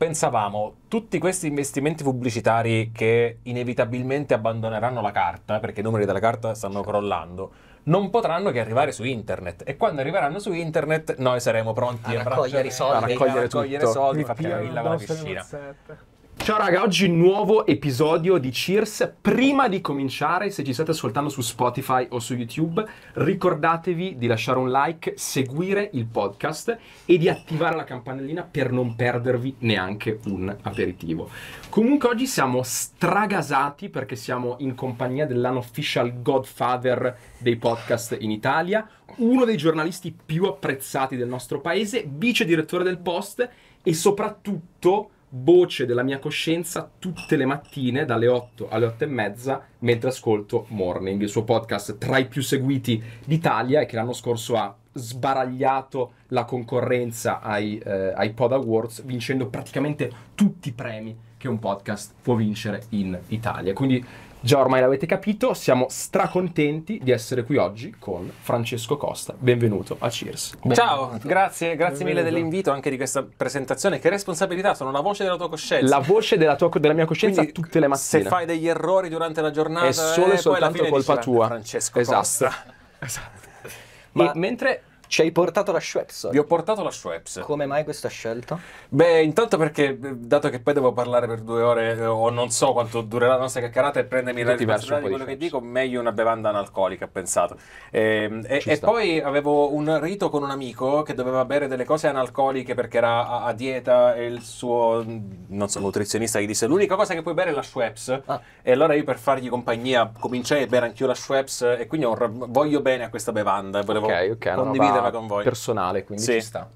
pensavamo, tutti questi investimenti pubblicitari che inevitabilmente abbandoneranno la carta, perché i numeri della carta stanno crollando, non potranno che arrivare su internet. E quando arriveranno su internet noi saremo pronti a, raccogliere i soldi, a raccogliere, a raccogliere soldi, a fare la villa con la piscina. Ciao raga, oggi nuovo episodio di Cheers. Prima di cominciare, se ci state ascoltando su Spotify o su YouTube, ricordatevi di lasciare un like, seguire il podcast e di attivare la campanellina per non perdervi neanche un aperitivo. Comunque oggi siamo stragasati perché siamo in compagnia dell'unofficial godfather dei podcast in Italia, uno dei giornalisti più apprezzati del nostro paese, vice direttore del Post e soprattutto voce della mia coscienza tutte le mattine dalle 8 alle 8 e mezza mentre ascolto Morning, il suo podcast tra i più seguiti d'Italia e che l'anno scorso ha sbaragliato la concorrenza ai, eh, ai Pod Awards vincendo praticamente tutti i premi che un podcast può vincere in Italia. Quindi Già ormai l'avete capito, siamo stracontenti di essere qui oggi con Francesco Costa. Benvenuto a Cheers. Benvenuto. Ciao, grazie, grazie mille dell'invito, anche di questa presentazione. Che responsabilità, sono la voce della tua coscienza. La voce della, tua, della mia coscienza Quindi, tutte le mattine. Se fai degli errori durante la giornata, è solo e eh, soltanto colpa tua. Francesco esatto. Costa. Esatto. Ma... E mentre ci hai portato la Schweppes. Vi ho portato la Schweppes. Come mai questa scelta? Beh, intanto perché, dato che poi devo parlare per due ore, eh, o non so quanto durerà la nostra caccarata e prendermi la responsabilità di quello di che dico, meglio una bevanda analcolica, ho pensato. Ehm, e, e, e poi avevo un rito con un amico che doveva bere delle cose analcoliche perché era a, a dieta e il suo, non so, nutrizionista gli disse l'unica cosa che puoi bere è la Schweppes. Ah. E allora io per fargli compagnia cominciai a bere anch'io la Schweppes e quindi voglio bene a questa bevanda. Volevo okay, okay, condividere con voi. personale, quindi sì. ci sta.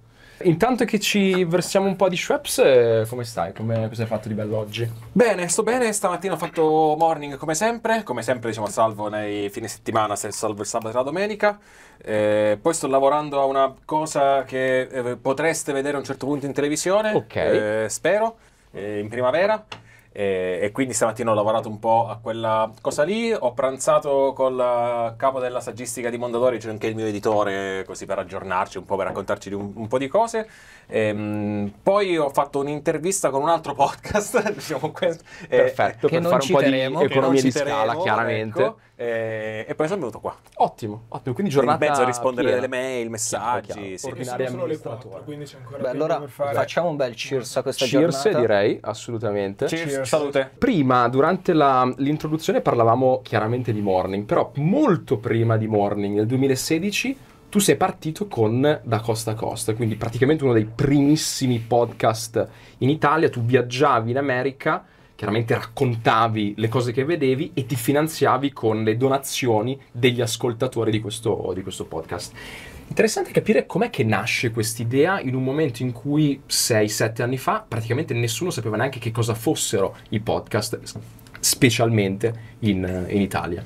Intanto che ci versiamo un po' di Schweppes, eh, come stai? Come, cosa hai fatto di bello oggi? Bene, sto bene, stamattina ho fatto morning come sempre, come sempre diciamo salvo nei fine settimana, se salvo il sabato e la domenica. Eh, poi sto lavorando a una cosa che eh, potreste vedere a un certo punto in televisione, okay. eh, spero, eh, in primavera. E, e, quindi stamattina ho lavorato un po' a quella cosa lì. Ho pranzato col capo della saggistica di Mondadori, c'è cioè anche il mio editore, così per aggiornarci un po', per raccontarci un, un po' di cose. E, ehm, poi ho fatto un'intervista con un altro podcast, diciamo questo. Perfetto, che per non fare un po' di economia di scala, chiaramente. Ecco eh, e poi sono venuto qua. Ottimo, ottimo. Quindi giornata In mezzo a rispondere piena. delle mail, messaggi. Chiaro, chiaro. Sì, sono solo le 4, quindi c'è ancora Beh, allora facciamo un bel cheers a questa cheers, giornata. direi, assolutamente. Cheers, cheers. salute. Prima, durante la, l'introduzione parlavamo chiaramente di Morning, però molto prima di Morning, nel 2016, tu sei partito con Da Costa a Costa, quindi praticamente uno dei primissimi podcast in Italia. Tu viaggiavi in America chiaramente raccontavi le cose che vedevi e ti finanziavi con le donazioni degli ascoltatori di questo, di questo podcast. Interessante capire com'è che nasce quest'idea in un momento in cui 6-7 anni fa praticamente nessuno sapeva neanche che cosa fossero i podcast, specialmente in, in Italia.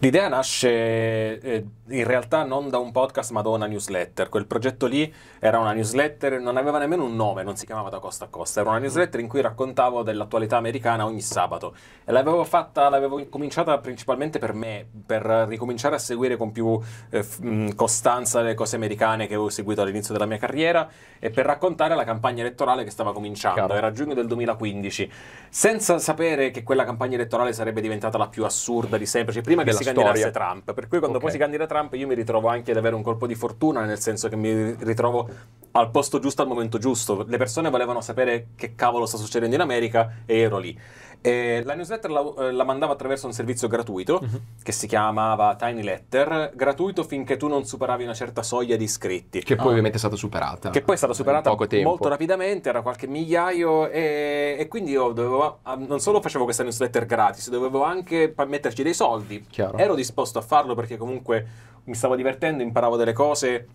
L'idea nasce eh, in realtà non da un podcast ma da una newsletter. Quel progetto lì era una newsletter, non aveva nemmeno un nome, non si chiamava da costa a costa, era una newsletter in cui raccontavo dell'attualità americana ogni sabato e l'avevo fatta, l'avevo cominciata principalmente per me, per ricominciare a seguire con più eh, f- costanza le cose americane che avevo seguito all'inizio della mia carriera e per raccontare la campagna elettorale che stava cominciando, era giugno del 2015, senza sapere che quella campagna elettorale sarebbe diventata la più assurda di sempre, cioè prima che si storia. candidasse Trump, per cui quando okay. poi si candida Trump Trump io mi ritrovo anche ad avere un colpo di fortuna, nel senso che mi ritrovo al posto giusto al momento giusto. Le persone volevano sapere che cavolo sta succedendo in America e ero lì. Eh, la newsletter la, eh, la, mandavo attraverso un servizio gratuito uh-huh. che si chiamava Tiny Letter, gratuito finché tu non superavi una certa soglia di iscritti. Che poi ah. ovviamente è stata superata. Che poi è stata superata molto rapidamente, era qualche migliaio e, e quindi io dovevo, ah, non solo facevo questa newsletter gratis, dovevo anche metterci dei soldi. Chiaro. Ero disposto a farlo perché comunque mi stavo divertendo, imparavo delle cose,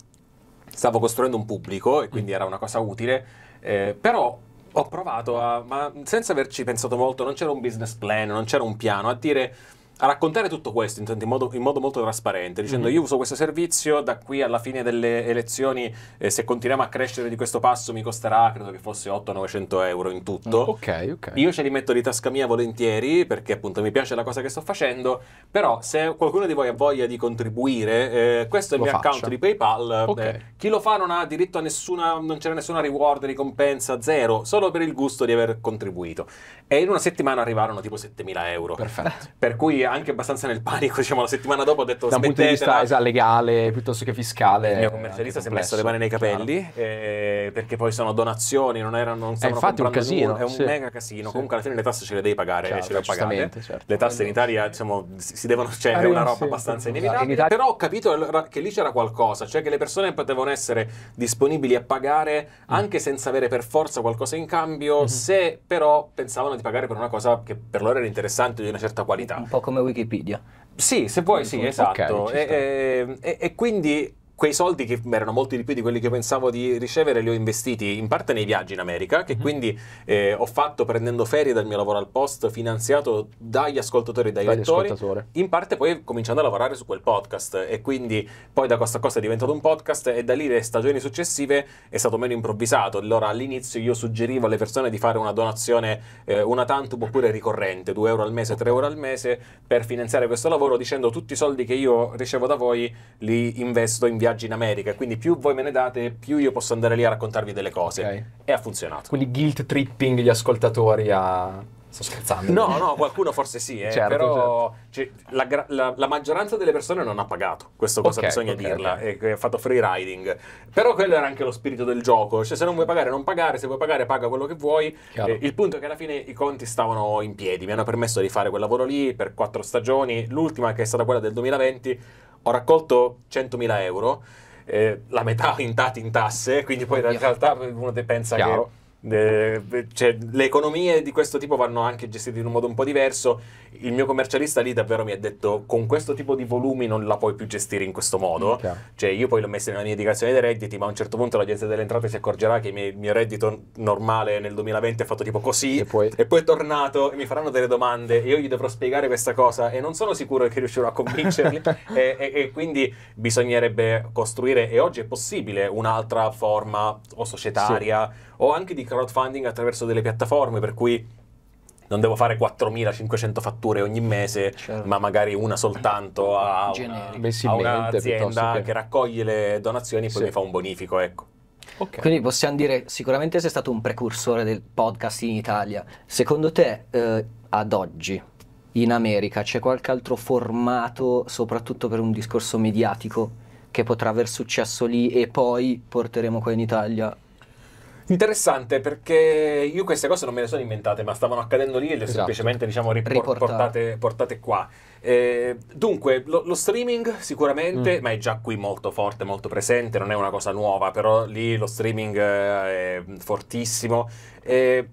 stavo costruendo un pubblico e quindi mm. era una cosa utile, eh, però ho provato a, ma senza averci pensato molto, non c'era un business plan, non c'era un piano, a dire a raccontare tutto questo in modo, in modo molto trasparente, dicendo mm-hmm. io uso questo servizio, da qui alla fine delle elezioni, eh, se continuiamo a crescere di questo passo mi costerà, credo che fosse 800-900 euro in tutto. Mm, ok, ok. Io ce li metto di tasca mia volentieri, perché appunto mi piace la cosa che sto facendo, però se qualcuno di voi ha voglia di contribuire, eh, questo è il lo mio faccia. account di PayPal, eh, okay. eh, chi lo fa non ha diritto a nessuna, non c'era nessuna reward, ricompensa, zero, solo per il gusto di aver contribuito. E in una settimana arrivarono tipo 7000 euro. Perfetto. Per cui anche abbastanza nel panico, diciamo, la settimana dopo ho detto da un punto di vista esatto, legale piuttosto che fiscale. Il mio eh, commercialista si è messo le mani nei capelli eh, perché poi sono donazioni, non erano non eh, stavano infatti un casino, nulla, è un sì. mega casino. Sì. Comunque alla fine le tasse ce le devi pagare, Chiaro, ce le pagate. Certo. Le tasse in Italia, diciamo, si devono cioè, ah, una roba sì, abbastanza inevitabile. Italia... Però ho capito che lì c'era qualcosa, cioè che le persone potevano essere disponibili a pagare mm. anche senza avere per forza qualcosa in cambio, mm-hmm. se però pensavano di pagare per una cosa che per loro era interessante di una certa qualità. Un po' come come Wikipedia. Sì, se vuoi, sì, esatto. Okay, e, e, e, e, quindi quei soldi che erano molti di più di quelli che pensavo di ricevere li ho investiti in parte nei viaggi in America, che mm-hmm. quindi eh, ho fatto prendendo ferie dal mio lavoro al post, finanziato dagli ascoltatori e dai lettori, in parte poi cominciando a lavorare su quel podcast e quindi poi da costa a costa è diventato un podcast e da lì le stagioni successive è stato meno improvvisato. Allora all'inizio io suggerivo alle persone di fare una donazione eh, una tantum oppure ricorrente, 2 euro al mese, 3 euro al mese, per finanziare questo lavoro dicendo tutti i soldi che io ricevo da voi li investo in viaggi viaggi in America, quindi più voi me ne date, più io posso andare lì a raccontarvi delle cose. Okay. E ha funzionato. Quindi guilt tripping gli ascoltatori a Sto scherzando. No, no, qualcuno forse sì, eh, certo, però certo. Cioè, la, la, la, maggioranza delle persone non ha pagato, questo cosa okay, bisogna okay, dirla, okay. E, ha fatto free riding. Però quello era anche lo spirito del gioco, cioè se non vuoi pagare non pagare, se vuoi pagare paga quello che vuoi. Eh, il punto è che alla fine i conti stavano in piedi, mi hanno permesso di fare quel lavoro lì per quattro stagioni, l'ultima che è stata quella del 2020, ho raccolto 100.000 euro. Eh, la metà in, in tasse, quindi poi in realtà uno pensa Chiaro. che cioè, le economie di questo tipo vanno anche gestite in un modo un po' diverso. Il mio commercialista lì davvero mi ha detto: con questo tipo di volumi non la puoi più gestire in questo modo. Mm, okay. Cioè, io poi l'ho messa nella mia indicazione dei redditi, ma a un certo punto l'agenzia delle entrate si accorgerà che il mio reddito normale nel 2020 è fatto tipo così, e poi... e poi è tornato e mi faranno delle domande e io gli dovrò spiegare questa cosa e non sono sicuro che riuscirò a convincerli. e, e, e quindi bisognerebbe costruire, e oggi è possibile, un'altra forma o societaria sì. o anche di crowdfunding attraverso delle piattaforme, per cui non devo fare 4.500 fatture ogni mese, certo. ma magari una soltanto a, una, a un'azienda che... che... raccoglie le donazioni e poi sì. mi fa un bonifico, ecco. Okay. Quindi possiamo dire sicuramente sei stato un precursore del podcast in Italia. Secondo te, eh, ad oggi, in America, c'è qualche altro formato, soprattutto per un discorso mediatico, che potrà aver successo lì e poi porteremo qua in Italia Interessante perché io queste cose non me le sono inventate, ma stavano accadendo lì e le ho esatto. semplicemente diciamo, ripor- riportate. Portate, qua. Eh, dunque, lo, lo, streaming sicuramente, mm. ma è già qui molto forte, molto presente, non è una cosa nuova, però lì lo streaming eh, è fortissimo. Eh,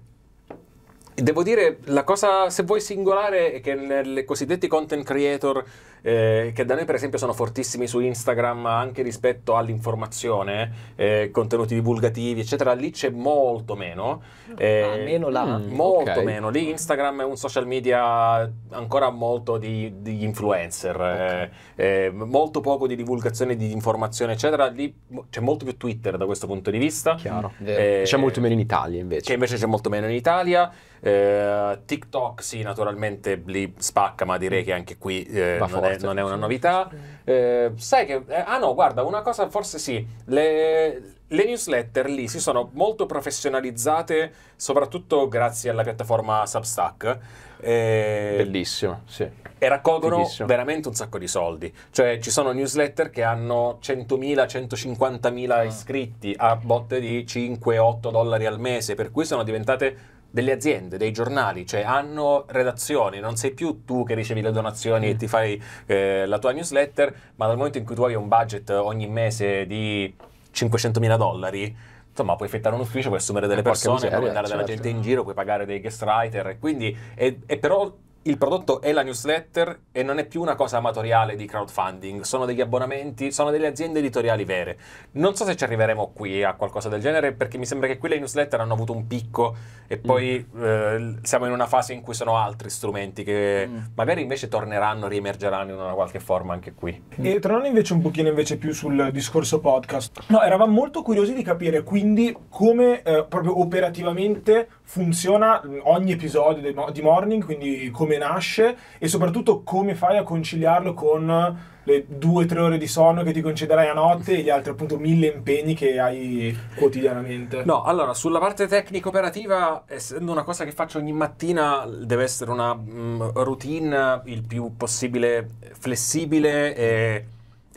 devo dire, la cosa, se vuoi, singolare è che nei cosiddetti content creator eh, che da noi per esempio sono fortissimi su Instagram anche rispetto all'informazione, eh, contenuti divulgativi, eccetera, lì c'è molto meno. Ah, eh, ah, meno là. Mm, mm, molto okay. meno. Lì Instagram è un social media ancora molto di, di influencer, okay. eh, eh molto poco di divulgazione di informazione, eccetera. Lì c'è molto più Twitter da questo punto di vista. Chiaro. Eh, c'è molto meno in Italia invece. Che invece c'è molto meno in Italia. Eh, TikTok sì, naturalmente lì spacca, ma direi che anche qui eh, non è, non è una novità. Mm. Eh, sai che... Eh, ah no, guarda, una cosa forse sì. Le, le newsletter lì si sono molto professionalizzate, soprattutto grazie alla piattaforma Substack. Eh, Bellissimo, sì. E raccolgono Bellissimo. veramente un sacco di soldi. Cioè ci sono newsletter che hanno 100.000, 150.000 ah. iscritti a botte di 5-8 dollari al mese, per cui sono diventate delle aziende, dei giornali, cioè hanno redazioni, non sei più tu che ricevi le donazioni mm. e ti fai eh, la tua newsletter, ma dal momento in cui tu hai un budget ogni mese di 500.000 dollari, insomma puoi affittare un ufficio, puoi assumere delle persone, miseria, puoi andare certo. della gente in giro, puoi pagare dei guest writer, quindi è, è però il prodotto è la newsletter e non è più una cosa amatoriale di crowdfunding, sono degli abbonamenti, sono delle aziende editoriali vere. Non so se ci arriveremo qui a qualcosa del genere perché mi sembra che qui le newsletter hanno avuto un picco e mm. poi mm. eh, siamo in una fase in cui sono altri strumenti che mm. magari invece torneranno, riemergeranno in una qualche forma anche qui. E tornando invece un pochino invece più sul discorso podcast, no, eravamo molto curiosi di capire quindi come eh, proprio operativamente funziona ogni episodio di Morning, quindi come nasce e soprattutto come fai a conciliarlo con le due o tre ore di sonno che ti concederai a notte e gli altri appunto mille impegni che hai quotidianamente. No, allora sulla parte tecnica operativa, essendo una cosa che faccio ogni mattina, deve essere una mh, mm, routine il più possibile flessibile e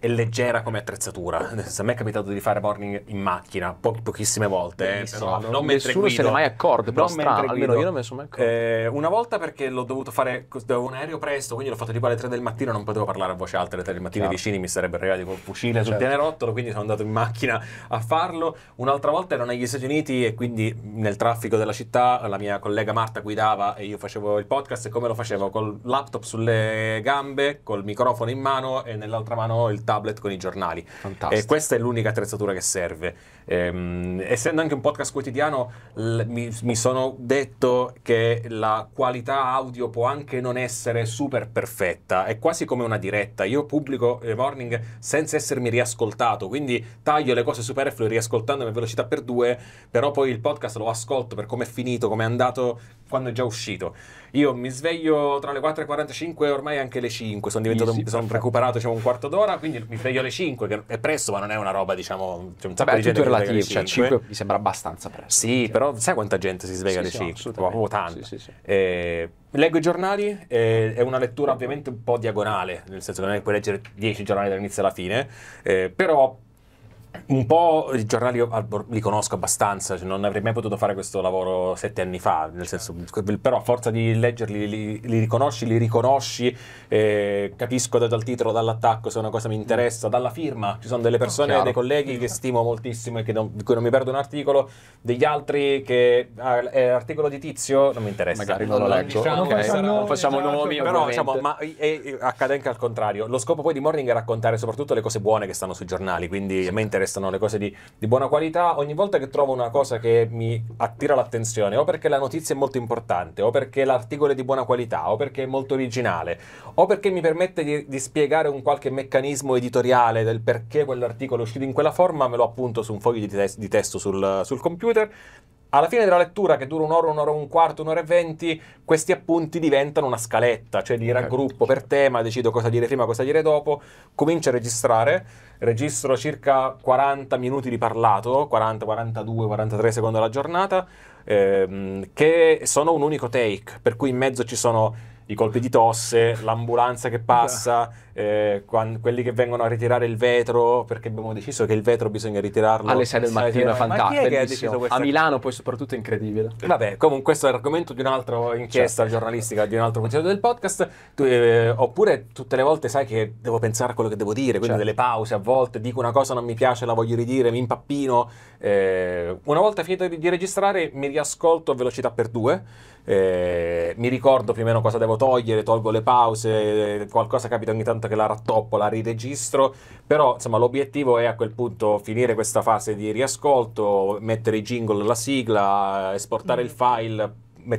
è leggera come attrezzatura. Adesso, a me è capitato di fare morning in macchina po- pochissime volte. Eh, però, non, non nessuno guido. se ne è mai accorto. Però strano, almeno io non me ne sono mai accorto. Eh, una volta perché l'ho dovuto fare, dovevo un aereo presto, quindi l'ho fatto tipo alle 3 del mattino, non potevo parlare a voce alta alle 3 del mattino, i vicini mi sarebbero arrivati col fucile certo. sul pianerottolo, quindi sono andato in macchina a farlo. Un'altra volta ero negli Stati Uniti e quindi nel traffico della città la mia collega Marta guidava e io facevo il podcast e come lo facevo? Col laptop sulle gambe, col microfono in mano e nell'altra mano il tablet tablet con i giornali. Fantastico. E questa è l'unica attrezzatura che serve. Ehm, essendo anche un podcast quotidiano, l- mi, mi sono detto che la qualità audio può anche non essere super perfetta, è quasi come una diretta. Io pubblico le morning senza essermi riascoltato, quindi taglio le cose superflue riascoltandomi a velocità per due, però poi il podcast lo ascolto per come è finito, come è andato quando è già uscito. Io mi sveglio tra le 4.45 e ormai anche le 5. Sono diventato, Easy, sono recuperato diciamo, un quarto d'ora, quindi mi sveglio alle 5, che è presto, ma non è una roba, diciamo, c'è un sacco Beh, di gente relativo, alle 5. Cioè, 5 mi sembra abbastanza presto. Sì, però sai quanta gente si sveglia sì, alle sì, 5? Proprio tanta. Sì, sì, eh, leggo i giornali, eh, è una lettura ovviamente un po' diagonale, nel senso che non è che puoi leggere 10 giornali dall'inizio alla fine, eh, però un po' i giornali li conosco abbastanza, cioè non avrei mai potuto fare questo lavoro sette anni fa, nel senso, però a forza di leggerli li, li riconosci, li riconosci, eh, capisco dal titolo, dall'attacco se una cosa mi interessa, dalla firma, ci sono delle persone, oh, dei colleghi che stimo moltissimo e non, di cui non mi perdo un articolo, degli altri che ah, è l'articolo di Tizio non mi interessa. Magari non lo leggo, diciamo, okay. non facciamo esatto, nomi, però diciamo, ma e, e, accade anche al contrario. Lo scopo poi di Morning è raccontare soprattutto le cose buone che stanno sui giornali, quindi sì. a me interessa restano le cose di, di, buona qualità. Ogni volta che trovo una cosa che mi attira l'attenzione, o perché la notizia è molto importante, o perché l'articolo è di buona qualità, o perché è molto originale, o perché mi permette di, di spiegare un qualche meccanismo editoriale del perché quell'articolo è uscito in quella forma, me lo appunto su un foglio di, tes- di testo sul, sul computer, alla fine della lettura, che dura un'ora, un'ora, un quarto, un'ora e venti, questi appunti diventano una scaletta, cioè li raggruppo per tema, decido cosa dire prima, cosa dire dopo, comincio a registrare registro circa 40 minuti di parlato, 40, 42, 43 secondo la giornata, ehm, che sono un unico take, per cui in mezzo ci sono i colpi di tosse, l'ambulanza che passa, eh, quando, quelli che vengono a ritirare il vetro, perché abbiamo deciso che il vetro bisogna ritirarlo alle 6 del mattino, fantastico. Ma a Milano poi soprattutto è incredibile. Vabbè, comunque questo è l'argomento di un'altra inchiesta certo. giornalistica, di un altro concetto del podcast, tu, eh, oppure tutte le volte sai che devo pensare a quello che devo dire, quindi certo. delle pause a volte, dico una cosa non mi piace, la voglio ridire, mi impappino. Eh, una volta finito di, di registrare mi riascolto a velocità per due. Eh, mi ricordo più o meno cosa devo togliere, tolgo le pause, eh, qualcosa capita ogni tanto conto che la rattoppo, la riregistro, però insomma l'obiettivo è a quel punto finire questa fase di riascolto, mettere i jingle, la sigla, esportare mm. il file,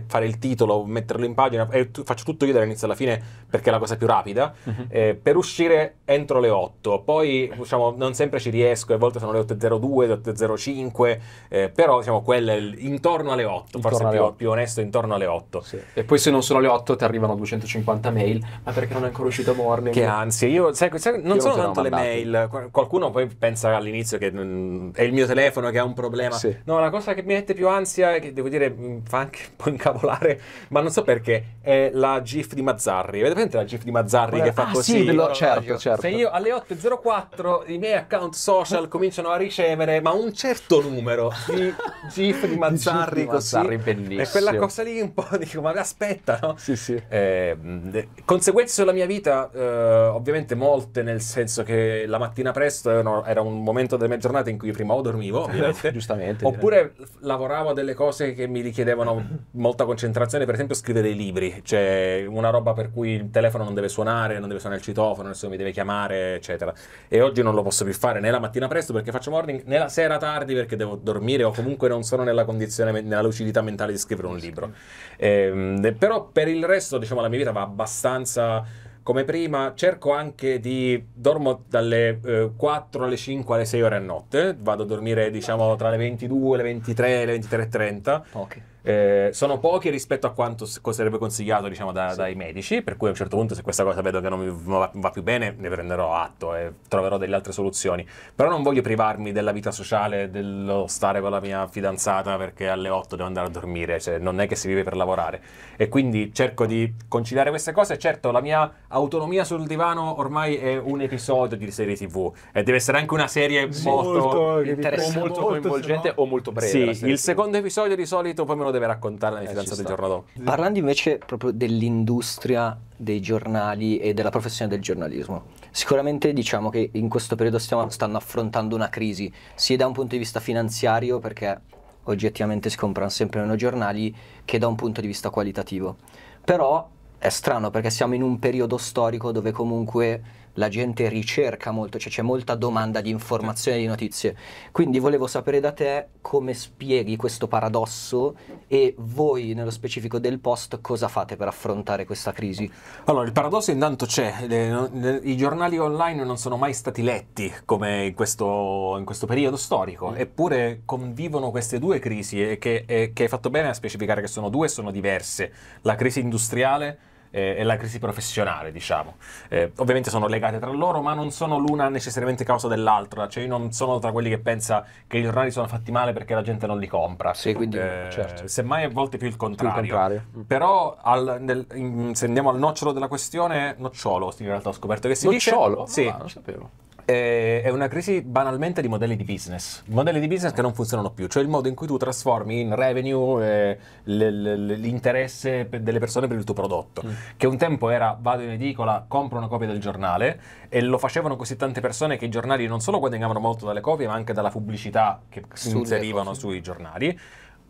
fare il titolo, metterlo in pagina, e tu, faccio tutto io dall'inizio alla fine perché è la cosa più rapida, uh-huh. eh, per uscire entro le 8. Poi diciamo, non sempre ci riesco, a volte sono le 8.02, 8.05, eh, però diciamo quella è intorno alle 8, intorno forse alle più, 8. più, onesto intorno alle 8. Sì. E poi se non sono le 8 ti arrivano 250 mail, ma perché non è ancora uscito morning? Che ansia, io sai, sai, non io sono tanto le mail, qualcuno poi pensa all'inizio che mh, mm, è il mio telefono che ha un problema. Sì. No, la cosa che mi mette più ansia, che devo dire mm, fa anche un po' incavolare, ma non so perché, è la GIF di Mazzarri. Avete presente la GIF di Mazzarri Guarda, che fa ah, così? Sì, lo, certo, certo. Se io alle 8.04 i miei account social cominciano a ricevere, ma un certo numero di GIF di Mazzarri, di così. Mazzarri bellissimo. E quella cosa lì un po' dico, ma aspetta, no? Sì, sì. Ehm, eh, conseguenze sulla mia vita, eh, ovviamente molte, nel senso che la mattina presto era un momento della mia giornata in cui prima o dormivo, ovviamente. Giustamente. Oppure direi. lavoravo a delle cose che mi richiedevano molta concentrazione, per esempio, scrivere dei libri, cioè una roba per cui il telefono non deve suonare, non deve suonare il citofono, nessuno mi deve chiamare, eccetera. E oggi non lo posso più fare né la mattina presto perché faccio morning, né la sera tardi perché devo dormire o comunque non sono nella condizione, nella lucidità mentale di scrivere un libro. Eh, però per il resto, diciamo, la mia vita va abbastanza come prima, cerco anche di dormo dalle eh, 4 alle 5 alle 6 ore a notte, vado a dormire diciamo tra le 22, le 23 le 23 e 30. Okay. Eh, sono pochi rispetto a quanto sarebbe consigliato diciamo, da, sì. dai medici, per cui a un certo punto se questa cosa vedo che non mi va, va più bene ne prenderò atto e troverò delle altre soluzioni. Però non voglio privarmi della vita sociale, dello stare con la mia fidanzata perché alle 8 devo andare a dormire, cioè, non è che si vive per lavorare. E quindi cerco di conciliare queste cose. Certo, la mia autonomia sul divano ormai è un episodio di serie TV e deve essere anche una serie sì, molto, molto interessante, molto, molto coinvolgente no... o molto breve. Sì, il TV. secondo episodio di solito poi me lo deve raccontare alla eh, fidanzata il giorno dopo. Parlando invece proprio dell'industria dei giornali e della professione del giornalismo, sicuramente diciamo che in questo periodo stiamo, stanno affrontando una crisi, sia da un punto di vista finanziario perché oggettivamente si comprano sempre meno giornali, che da un punto di vista qualitativo. Però è strano perché siamo in un periodo storico dove comunque la gente ricerca molto, cioè c'è molta domanda di informazioni e di notizie. Quindi volevo sapere da te come spieghi questo paradosso e voi nello specifico del post cosa fate per affrontare questa crisi? Allora, il paradosso intanto c'è, le, le, i giornali online non sono mai stati letti come in questo, in questo periodo storico, mm. eppure convivono queste due crisi e che, e che hai fatto bene a specificare che sono due e sono diverse. La crisi industriale eh, e la crisi professionale, diciamo. Eh, ovviamente sono legate tra loro, ma non sono l'una necessariamente causa dell'altra, cioè io non sono tra quelli che pensa che i giornali sono fatti male perché la gente non li compra. Sì, quindi, eh, certo. Semmai a volte più il contrario. Più il contrario. Mm. Però al, nel, in, se andiamo al nocciolo della questione, nocciolo in realtà ho scoperto che si nocciolo? dice... Nocciolo? Sì. Ah, non sapevo. Eh, è una crisi banalmente di modelli di business, modelli di business che non funzionano più, cioè il modo in cui tu trasformi in revenue eh, l'interesse delle persone per il tuo prodotto, mm. che un tempo era vado in edicola, compro una copia del giornale e lo facevano così tante persone che i giornali non solo guadagnavano molto dalle copie ma anche dalla pubblicità che si inserivano sui giornali.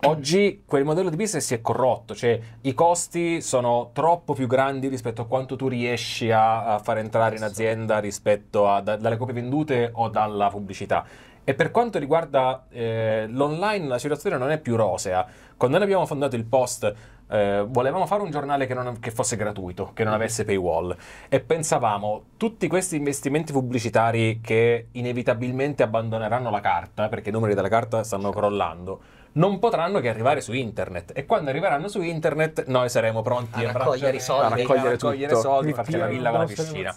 Oggi quel modello di business si è corrotto, cioè i costi sono troppo più grandi rispetto a quanto tu riesci a, a far entrare in azienda rispetto a, da, dalle copie vendute o dalla pubblicità. E per quanto riguarda eh, l'online la situazione non è più rosea. Quando noi abbiamo fondato il post eh, volevamo fare un giornale che, non, che, fosse gratuito, che non mm-hmm. avesse paywall e pensavamo tutti questi investimenti pubblicitari che inevitabilmente abbandoneranno la carta, perché i numeri della carta stanno crollando, non potranno che arrivare su internet. E quando arriveranno su internet noi saremo pronti a, raccogliere i soldi, a raccogliere, a raccogliere soldi, farci la villa con la piscina.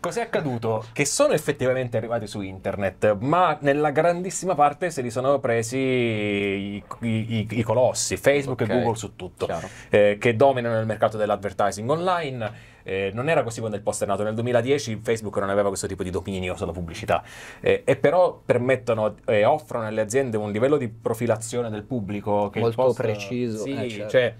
Cos'è accaduto? Che sono effettivamente arrivati su internet, ma nella grandissima parte se li sono presi i, i, i colossi, Facebook okay. e Google su tutto, eh, che dominano il mercato dell'advertising online. Eh, non era così quando il post è nato, nel 2010 Facebook non aveva questo tipo di dominio sulla pubblicità eh, e però permettono e eh, offrono alle aziende un livello di profilazione del pubblico molto post, preciso. Sì, eh, certo. cioè,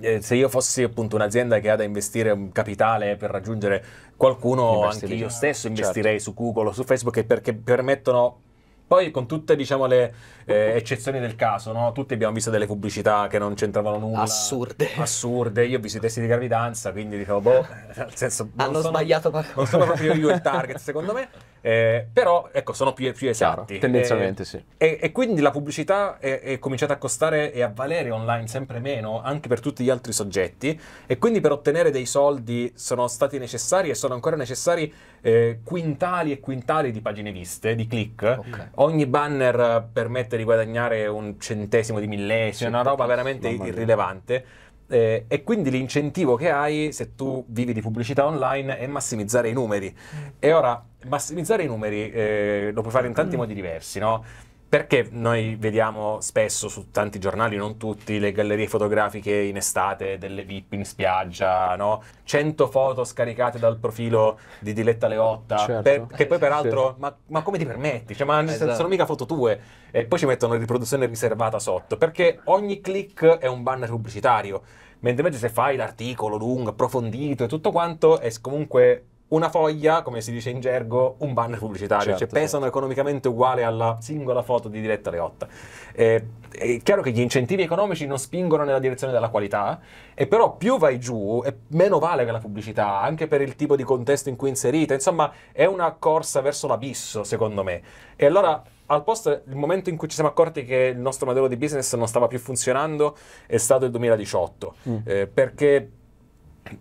eh, se io fossi appunto un'azienda che ha da investire un capitale per raggiungere qualcuno, Investire. anche io stesso certo. investirei su Google o su Facebook perché permettono poi con tutte diciamo, le eh, eccezioni del caso, no? tutti abbiamo visto delle pubblicità che non c'entravano nulla. Assurde. Assurde. Io ho visto i testi di gravidanza, quindi dicevo, boh, nel senso... Hanno sono, sbagliato qualcosa. Non sono proprio io il target, secondo me. Eh, però ecco, sono più, più esatti. Chiaro, eh, tendenzialmente e, sì. E, e, quindi la pubblicità è, è, cominciata a costare e a valere online sempre meno, anche per tutti gli altri soggetti, e quindi per ottenere dei soldi sono stati necessari e sono ancora necessari eh, quintali e quintali di pagine viste, di click. Okay. Ogni banner permette di guadagnare un centesimo di millesimo, sì, una roba veramente irrilevante. Eh, e quindi l'incentivo che hai se tu vivi di pubblicità online è massimizzare i numeri. Mm. E ora, massimizzare i numeri eh, lo puoi fare in tanti mm. modi diversi, no? Perché noi vediamo spesso su tanti giornali, non tutti, le gallerie fotografiche in estate, delle VIP in spiaggia, no? 100 foto scaricate dal profilo di Diletta Leotta, certo. per, che poi eh, peraltro, sì. ma, ma, come ti permetti? Cioè, ma esatto. sono mica foto tue. E poi ci mettono riproduzione riservata sotto, perché ogni click è un banner pubblicitario. Mentre invece se fai l'articolo lungo, approfondito e tutto quanto, è comunque una foglia, come si dice in gergo, un banner pubblicitario, certo, cioè certo. economicamente uguale alla singola foto di diretta Leotta. Eh, è chiaro che gli incentivi economici non spingono nella direzione della qualità, e però più vai giù, meno vale che la pubblicità, anche per il tipo di contesto in cui è inserita, insomma è una corsa verso l'abisso, secondo me. E allora al posto, il momento in cui ci siamo accorti che il nostro modello di business non stava più funzionando è stato il 2018, mm. eh, perché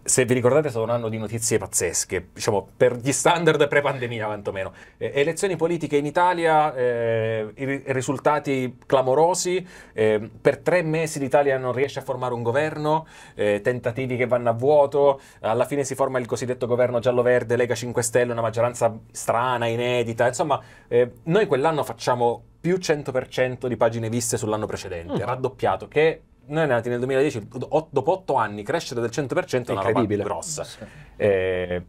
se vi ricordate è stato un anno di notizie pazzesche, diciamo per gli standard pre-pandemia quantomeno. Eh, elezioni politiche in Italia, eh, risultati clamorosi, eh, per tre mesi l'Italia non riesce a formare un governo, eh, tentativi che vanno a vuoto, alla fine si forma il cosiddetto governo giallo-verde, Lega 5 Stelle, una maggioranza strana, inedita, insomma eh, noi quell'anno facciamo più 100% di pagine viste sull'anno precedente, mm. raddoppiato, che noi nati nel 2010, dopo 8 anni, crescere del 100% è una roba grossa. Sì. Eh,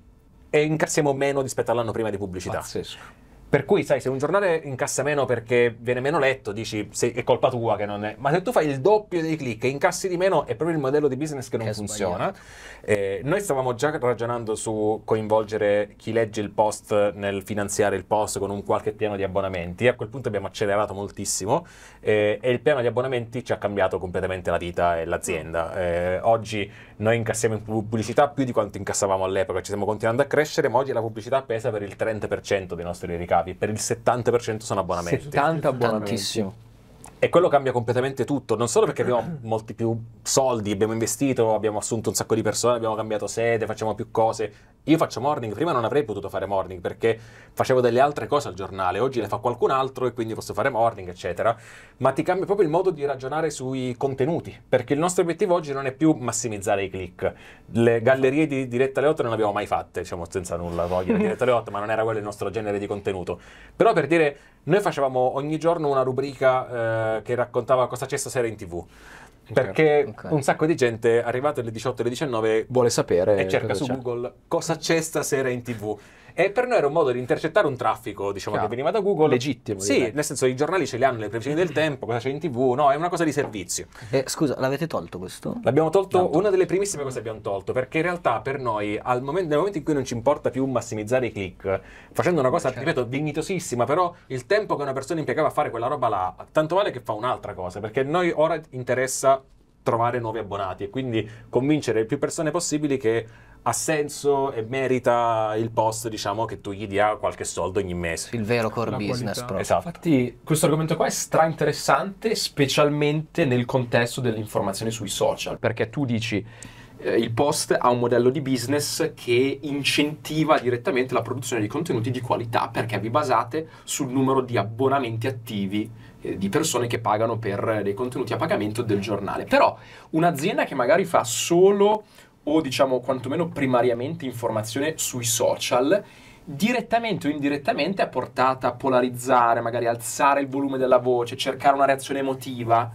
e incassiamo meno rispetto all'anno prima di pubblicità. Pazzesco. Per cui, sai, se un giornale incassa meno perché viene meno letto, dici se è colpa tua che non è. Ma se tu fai il doppio dei click e incassi di meno, è proprio il modello di business che non che funziona. Eh, noi stavamo già ragionando su coinvolgere chi legge il post nel finanziare il post con un qualche piano di abbonamenti. A quel punto abbiamo accelerato moltissimo eh, e il piano di abbonamenti ci ha cambiato completamente la vita e l'azienda. Eh, oggi noi incassiamo in pubblicità più di quanto incassavamo all'epoca, ci stiamo continuando a crescere, ma oggi la pubblicità pesa per il 30% dei nostri ricavi, per il 70% sono abbonamenti. 70 abbonamenti. E quello cambia completamente tutto, non solo perché abbiamo molti più soldi, abbiamo investito, abbiamo assunto un sacco di persone, abbiamo cambiato sede, facciamo più cose, io faccio morning, prima non avrei potuto fare morning perché facevo delle altre cose al giornale, oggi le fa qualcun altro e quindi posso fare morning, eccetera, ma ti cambia proprio il modo di ragionare sui contenuti, perché il nostro obiettivo oggi non è più massimizzare i click. Le gallerie di diretta alle 8 non le abbiamo mai fatte, diciamo senza nulla togliere diretta alle 8, ma non era quello il nostro genere di contenuto. Però per dire, noi facevamo ogni giorno una rubrica eh, che raccontava cosa c'è stasera in tv perché okay. un sacco di gente arrivata alle 18 alle 19 vuole sapere e cerca su c'è. Google cosa c'è stasera in tv e per noi era un modo di intercettare un traffico, diciamo, Chiaro. che veniva da Google. Legittimo. Sì, direi. nel senso i giornali ce li hanno, le previsioni del tempo, cosa c'è in tv, no, è una cosa di servizio. Eh, scusa, l'avete tolto questo? L'abbiamo tolto, tolto, una delle primissime cose abbiamo tolto, perché in realtà per noi, momento, nel momento in cui non ci importa più massimizzare i click, facendo una cosa, certo. ripeto, dignitosissima, però il tempo che una persona impiegava a fare quella roba là, tanto vale che fa un'altra cosa, perché a noi ora interessa trovare nuovi abbonati e quindi convincere le più persone possibili che ha senso e merita il post, diciamo, che tu gli dia qualche soldo ogni mese. Il vero core La business, proprio. Esatto. Infatti, questo argomento qua è stra interessante, specialmente nel contesto dell'informazione sui social, perché tu dici eh, il post ha un modello di business che incentiva direttamente la produzione di contenuti di qualità perché vi basate sul numero di abbonamenti attivi eh, di persone che pagano per eh, dei contenuti a pagamento del giornale. Però un'azienda che magari fa solo o diciamo quantomeno primariamente informazione sui social, direttamente o indirettamente è portata a polarizzare, magari alzare il volume della voce, cercare una reazione emotiva.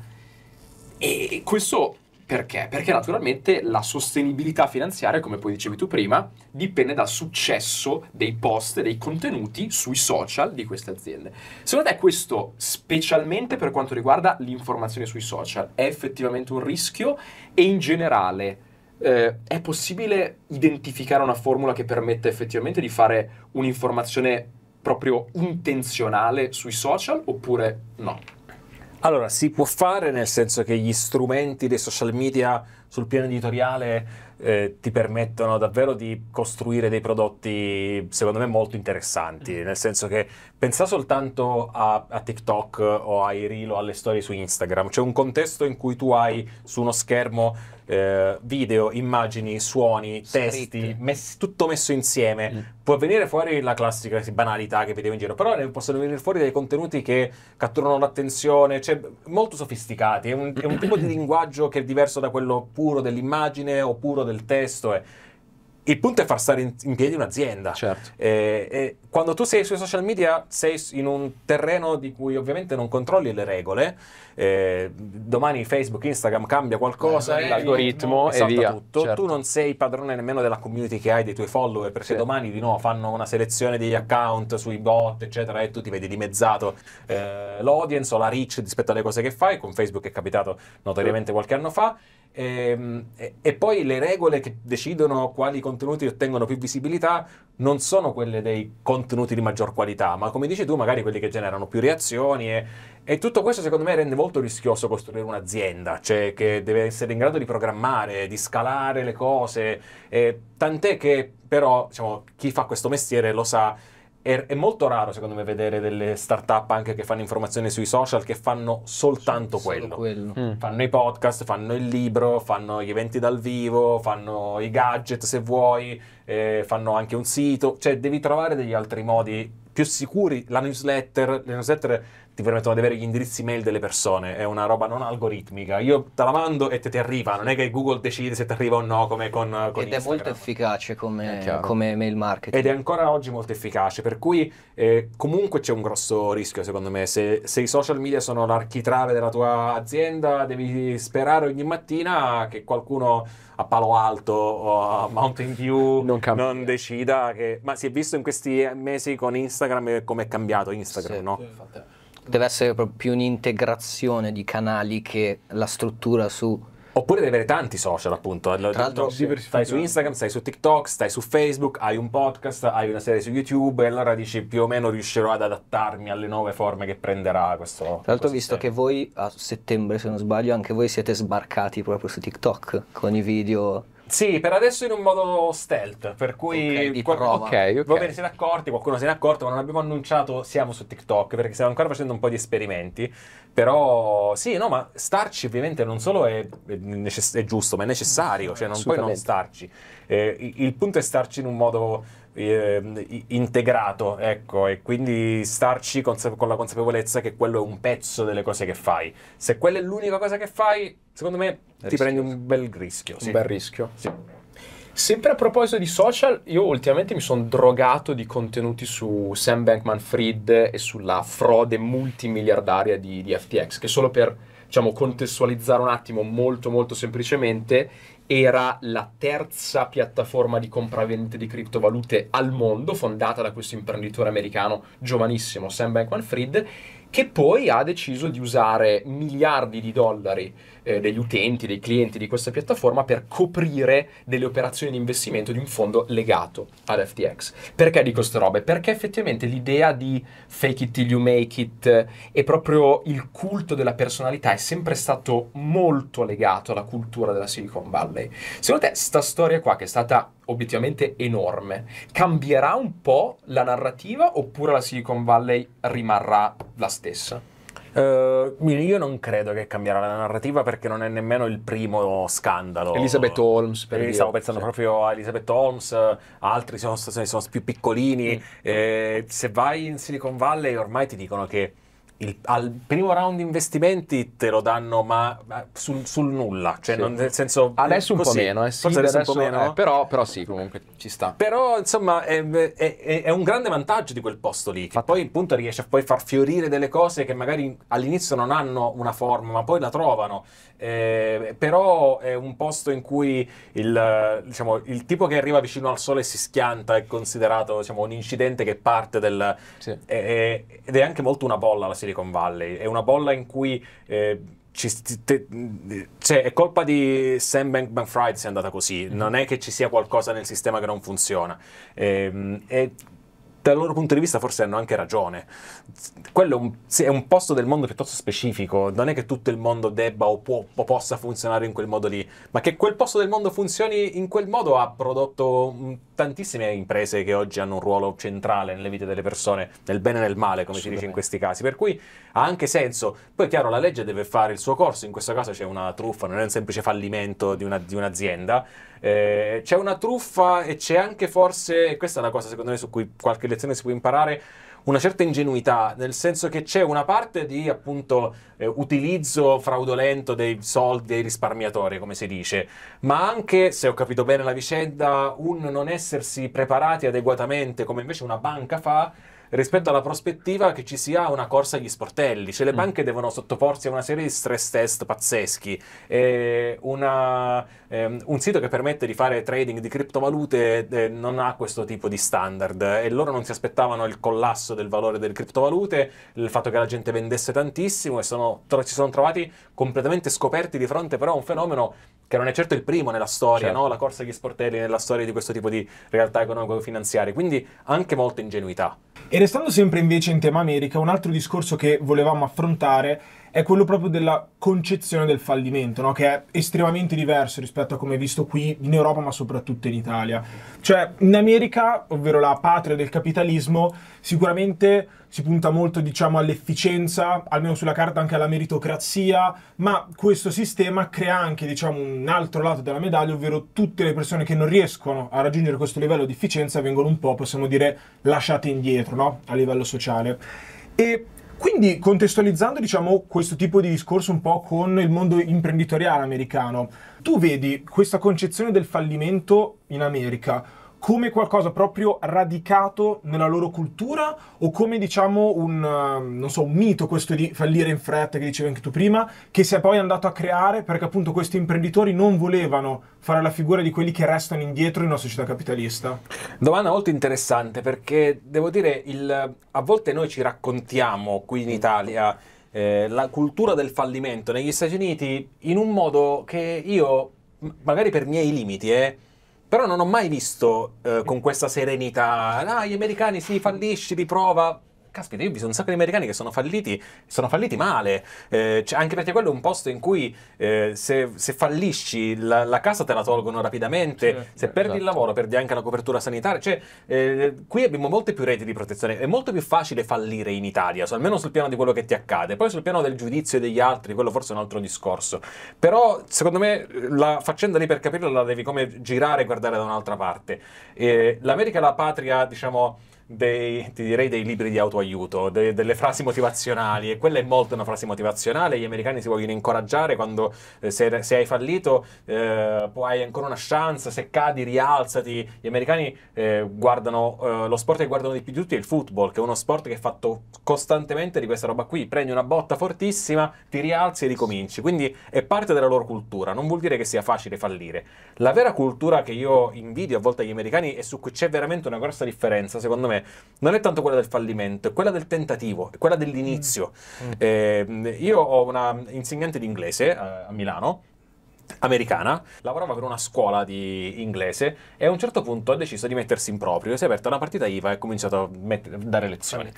E questo perché? Perché naturalmente la sostenibilità finanziaria, come poi dicevi tu prima, dipende dal successo dei post, dei contenuti sui social di queste aziende. Secondo te questo, specialmente per quanto riguarda l'informazione sui social, è effettivamente un rischio? E in generale, eh, è possibile identificare una formula che permetta effettivamente di fare un'informazione proprio intenzionale sui social oppure no? Allora, si può fare nel senso che gli strumenti dei social media sul piano editoriale eh, ti permettono davvero di costruire dei prodotti, secondo me, molto interessanti. Mm. Nel senso che pensa soltanto a, a TikTok o ai reel o alle storie su Instagram. C'è un contesto in cui tu hai su uno schermo eh, video, immagini, suoni, testi, mes- tutto messo insieme. Mm. Può venire fuori la classica banalità che vedevo in giro, però possono venire fuori dei contenuti che catturano l'attenzione, cioè molto sofisticati. È un, è un tipo di linguaggio che è diverso da quello puro dell'immagine o puro del testo. Eh. Il punto è far stare in, in piedi un'azienda. Certo. Eh, quando tu sei sui social media sei in un terreno di cui ovviamente non controlli le regole, eh, domani Facebook, Instagram cambia qualcosa, eh, l'algoritmo e via. Tutto. Certo. Tu non sei padrone nemmeno della community che hai, dei tuoi follower, perché sì. domani di nuovo fanno una selezione degli account sui bot, eccetera, e tu ti vedi dimezzato eh, l'audience o la reach rispetto alle cose che fai, con Facebook è capitato notoriamente qualche anno fa. Ehm, e, e, poi le regole che decidono quali contenuti ottengono più visibilità non sono quelle dei contenuti contenuti di maggior qualità, ma come dici tu, magari quelli che generano più reazioni e, e tutto questo secondo me rende molto rischioso costruire un'azienda, cioè che deve essere in grado di programmare, di scalare le cose, eh, tant'è che però diciamo, chi fa questo mestiere lo sa è, è, molto raro secondo me vedere delle start-up anche che fanno informazioni sui social che fanno soltanto S- quello. quello. Mm. Fanno i podcast, fanno il libro, fanno gli eventi dal vivo, fanno i gadget se vuoi, eh, fanno anche un sito, cioè devi trovare degli altri modi più sicuri, la newsletter, le newsletter ti permettono di avere gli indirizzi mail delle persone, è una roba non algoritmica. Io te la mando e te ti arriva, non è che Google decide se ti arriva o no come con, con Ed Instagram. è molto efficace come, come, mail marketing. Ed è ancora oggi molto efficace, per cui eh, comunque c'è un grosso rischio secondo me, se, se i social media sono l'architrave della tua azienda devi sperare ogni mattina che qualcuno a Palo Alto o a Mountain View non, non, decida che... Ma si è visto in questi mesi con Instagram eh, come è cambiato Instagram, sì, no? Sì, infatti. Deve essere proprio più un'integrazione di canali che la struttura su Oppure devi avere tanti social, appunto. Tra l'altro, stai su Instagram, stai su TikTok, stai su Facebook, hai un podcast, hai una serie su YouTube, e allora dici più o meno riuscirò ad adattarmi alle nuove forme che prenderà questo. Tra l'altro, ho visto che voi a settembre, se non sbaglio, anche voi siete sbarcati proprio su TikTok con i video sì, per adesso in un modo stealth, per cui okay, qual- okay, okay. va bene, se accorti, qualcuno se ne è accorto, ma non abbiamo annunciato siamo su TikTok perché stiamo ancora facendo un po' di esperimenti. Però sì, no, ma starci ovviamente non solo è, è, necess- è giusto, ma è necessario, cioè non puoi non starci. Eh, il punto è starci in un modo eh, integrato, ecco, e quindi starci consa- con la consapevolezza che quello è un pezzo delle cose che fai. Se quella è l'unica cosa che fai, secondo me ti prendi un bel rischio. Sì. Un bel rischio. Sì. Sempre a proposito di social, io ultimamente mi sono drogato di contenuti su Sam Bankman Fried e sulla frode multimiliardaria di, di FTX, che solo per diciamo, contestualizzare un attimo molto molto semplicemente, era la terza piattaforma di compravendite di criptovalute al mondo, fondata da questo imprenditore americano giovanissimo, Sam Bankman-Fried, che poi ha deciso di usare miliardi di dollari eh, degli utenti, dei clienti di questa piattaforma per coprire delle operazioni di investimento di un fondo legato ad FTX. Perché dico queste robe? Perché effettivamente l'idea di fake it till you make it eh, e proprio il culto della personalità è sempre stato molto legato alla cultura della Silicon Valley. Secondo te sta storia qua che è stata obiettivamente enorme. Cambierà un po' la narrativa oppure la Silicon Valley rimarrà la stessa? Uh, io non credo che cambierà la narrativa perché non è nemmeno il primo scandalo. Elizabeth Holmes, per eh, dire. Stavo pensando sì. proprio a Elizabeth Holmes, altri sono, sono, sono più piccolini. Mm. Eh, se vai in Silicon Valley ormai ti dicono che il, al primo round investimenti te lo danno ma sul, sul nulla, cioè sì. non, nel senso... Adesso un così, po' meno, eh, sì, forse adesso, adesso, un po' meno. Eh, però, però, sì, comunque ci sta. Però insomma è, è, è, un grande vantaggio di quel posto lì, che Fatto. poi appunto riesce a poi far fiorire delle cose che magari all'inizio non hanno una forma ma poi la trovano eh, però è un posto in cui il, diciamo, il, tipo che arriva vicino al sole e si schianta è considerato diciamo, un incidente che parte del... Sì. È, è, ed è anche molto una bolla la Silicon Valley, è una bolla in cui... Eh, ci, te, cioè, è colpa di Sam Bankman Fried se è andata così, mm-hmm. non è che ci sia qualcosa nel sistema che non funziona. Ehm, e, e, dal loro punto di vista forse hanno anche ragione. Quello è un, è un, posto del mondo piuttosto specifico, non è che tutto il mondo debba o, può, o, possa funzionare in quel modo lì, ma che quel posto del mondo funzioni in quel modo ha prodotto mm, tantissime imprese che oggi hanno un ruolo centrale nelle vite delle persone, nel bene e nel male, come si dice in questi casi, per cui ha anche senso. Poi è chiaro, la legge deve fare il suo corso, in questo caso c'è una truffa, non è un semplice fallimento di, una, di un'azienda eh, c'è una truffa e c'è anche forse, questa è una cosa secondo me su cui qualche lezione si può imparare, una certa ingenuità, nel senso che c'è una parte di appunto eh, utilizzo fraudolento dei soldi dei risparmiatori, come si dice, ma anche, se ho capito bene la vicenda, un non essersi preparati adeguatamente, come invece una banca fa, rispetto alla prospettiva che ci sia una corsa agli sportelli, cioè le mm. banche devono sottoporsi a una serie di stress test pazzeschi, eh, una, ehm, un sito che permette di fare trading di criptovalute eh, non ha questo tipo di standard e loro non si aspettavano il collasso del valore delle criptovalute, il fatto che la gente vendesse tantissimo e sono, tro- si sono trovati completamente scoperti di fronte però a un fenomeno che non è certo il primo nella storia, certo. no? la corsa agli sportelli nella storia di questo tipo di realtà economico-finanziarie, quindi anche molta ingenuità. E restando sempre invece in tema America, un altro discorso che volevamo affrontare è quello proprio della concezione del fallimento, no? che è estremamente diverso rispetto a come è visto qui in Europa, ma soprattutto in Italia. Cioè, in America, ovvero la patria del capitalismo, sicuramente si punta molto, diciamo, all'efficienza, almeno sulla carta anche alla meritocrazia, ma questo sistema crea anche, diciamo, un altro lato della medaglia, ovvero tutte le persone che non riescono a raggiungere questo livello di efficienza vengono un po', possiamo dire, lasciate indietro, no? A livello sociale. E quindi contestualizzando diciamo, questo tipo di discorso un po' con il mondo imprenditoriale americano, tu vedi questa concezione del fallimento in America come qualcosa proprio radicato nella loro cultura o come diciamo un, ehm, so, un, mito questo di fallire in fretta che dicevi anche tu prima, che si è poi andato a creare perché appunto questi imprenditori non volevano fare la figura di quelli che restano indietro in una società capitalista? Domanda molto interessante perché devo dire il, a volte noi ci raccontiamo qui in Italia eh, la cultura del fallimento negli Stati Uniti in un modo che io, magari per miei limiti, eh, però non ho mai visto eh, con questa serenità, ah, gli americani si fallisci, riprova caspita, io ho visto un sacco di americani che sono falliti, sono falliti male, eh, cioè, anche perché quello è un posto in cui eh, se, se, fallisci la, la, casa te la tolgono rapidamente, sì, se eh, perdi esatto. il lavoro perdi anche la copertura sanitaria, cioè, eh, qui abbiamo molte più reti di protezione, è molto più facile fallire in Italia, so, almeno sul piano di quello che ti accade, poi sul piano del giudizio degli altri, quello forse è un altro discorso, però secondo me la faccenda lì per capirla la devi come girare e guardare da un'altra parte. Eh, L'America è la patria, diciamo dei, ti direi dei libri di autoaiuto, de, delle frasi motivazionali e quella è molto una frase motivazionale, gli americani si vogliono incoraggiare quando eh, se, se, hai fallito eh, hai ancora una chance, se cadi rialzati, gli americani eh, guardano eh, lo sport che guardano di più di tutti è il football, che è uno sport che è fatto costantemente di questa roba qui, prendi una botta fortissima, ti rialzi e ricominci, quindi è parte della loro cultura, non vuol dire che sia facile fallire. La vera cultura che io invidio a volte agli americani e su cui c'è veramente una grossa differenza, secondo me, non è tanto quella del fallimento, è quella del tentativo, è quella dell'inizio. Mm. Eh, io ho una insegnante di inglese a, eh, a Milano americana, lavorava per una scuola di inglese e a un certo punto ha deciso di mettersi in proprio, si è aperta una partita IVA e ha cominciato a met- dare lezioni.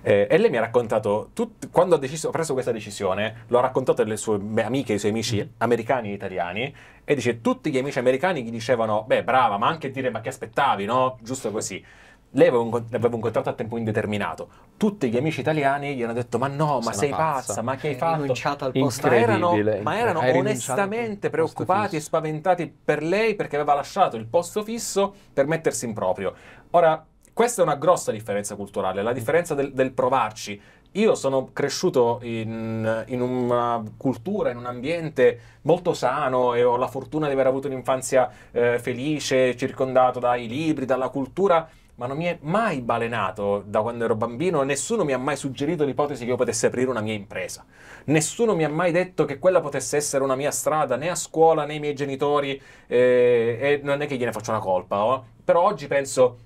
Eh, e lei mi ha raccontato, tut- quando ha, deciso, ha preso questa decisione, lo ha raccontato alle sue amiche, ai suoi amici mm americani e italiani, e dice tutti gli amici americani gli dicevano, beh brava, ma anche dire ma che aspettavi, no? Giusto così lei aveva un, aveva un, contratto a tempo indeterminato. Tutti gli amici italiani gli hanno detto: Ma no, ma sei pazza. pazza, ma che hai fatto? Rinunciato Al posto. Ma erano, ma erano onestamente preoccupati e spaventati per lei perché aveva lasciato il posto fisso per mettersi in proprio. Ora, questa è una grossa differenza culturale, la differenza del, del provarci. Io sono cresciuto in, in, una cultura, in un ambiente molto sano e ho la fortuna di aver avuto un'infanzia eh, felice, circondato dai libri, dalla cultura ma non mi è mai balenato da quando ero bambino, nessuno mi ha mai suggerito l'ipotesi che io potesse aprire una mia impresa. Nessuno mi ha mai detto che quella potesse essere una mia strada, né a scuola né ai miei genitori, eh, e non è che gliene faccio una colpa, oh? però oggi penso